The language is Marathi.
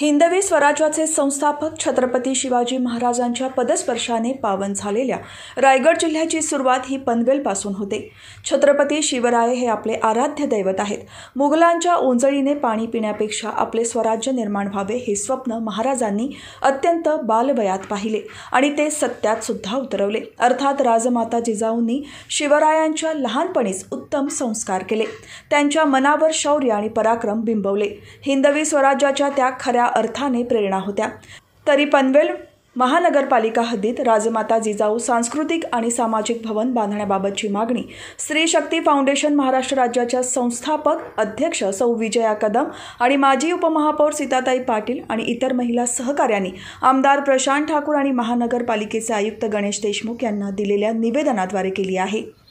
हिंदवी स्वराज्याचे संस्थापक छत्रपती शिवाजी महाराजांच्या पदस्पर्शाने पावन झालेल्या रायगड जिल्ह्याची सुरुवात ही पनवेलपासून होते छत्रपती शिवराय हे आपले आराध्य दैवत आहेत मुघलांच्या ओंजळीने पाणी पिण्यापेक्षा आपले स्वराज्य निर्माण व्हावे हे स्वप्न महाराजांनी अत्यंत बालवयात पाहिले आणि ते सत्यात सुद्धा उतरवले अर्थात राजमाता जिजाऊंनी शिवरायांच्या लहानपणीच उत्तम संस्कार केले त्यांच्या मनावर शौर्य आणि पराक्रम बिंबवले हिंदवी स्वराज्याच्या त्या खऱ्या खऱ्या अर्थाने प्रेरणा होत्या तरी पनवेल महानगरपालिका हद्दीत राजमाता जिजाऊ सांस्कृतिक आणि सामाजिक भवन बांधण्याबाबतची मागणी स्त्री शक्ती फाउंडेशन महाराष्ट्र राज्याच्या संस्थापक अध्यक्ष सौ विजया कदम आणि माजी उपमहापौर सीताताई पाटील आणि इतर महिला सहकाऱ्यांनी आमदार प्रशांत ठाकूर आणि महानगरपालिकेचे आयुक्त गणेश देशमुख यांना दिलेल्या निवेदनाद्वारे केली आहे